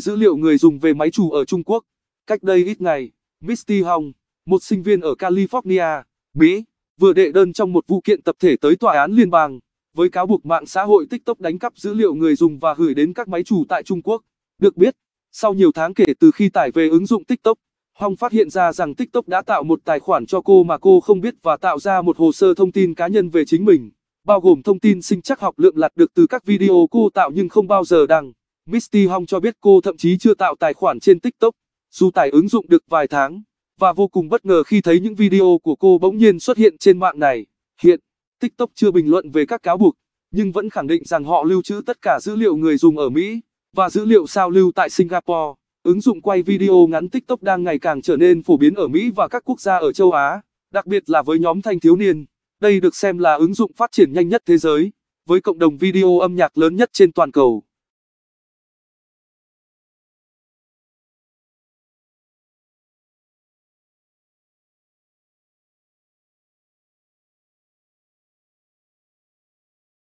dữ liệu người dùng về máy chủ ở Trung Quốc. Cách đây ít ngày, Misty Hong, một sinh viên ở California, Mỹ, vừa đệ đơn trong một vụ kiện tập thể tới tòa án liên bang, với cáo buộc mạng xã hội TikTok đánh cắp dữ liệu người dùng và gửi đến các máy chủ tại Trung Quốc. Được biết, sau nhiều tháng kể từ khi tải về ứng dụng TikTok, Hong phát hiện ra rằng TikTok đã tạo một tài khoản cho cô mà cô không biết và tạo ra một hồ sơ thông tin cá nhân về chính mình, bao gồm thông tin sinh chắc học lượm lặt được từ các video cô tạo nhưng không bao giờ đăng. Misty Hong cho biết cô thậm chí chưa tạo tài khoản trên TikTok, dù tải ứng dụng được vài tháng, và vô cùng bất ngờ khi thấy những video của cô bỗng nhiên xuất hiện trên mạng này. Hiện, TikTok chưa bình luận về các cáo buộc, nhưng vẫn khẳng định rằng họ lưu trữ tất cả dữ liệu người dùng ở Mỹ và dữ liệu sao lưu tại Singapore. Ứng dụng quay video ngắn TikTok đang ngày càng trở nên phổ biến ở Mỹ và các quốc gia ở châu Á, đặc biệt là với nhóm thanh thiếu niên. Đây được xem là ứng dụng phát triển nhanh nhất thế giới, với cộng đồng video âm nhạc lớn nhất trên toàn cầu.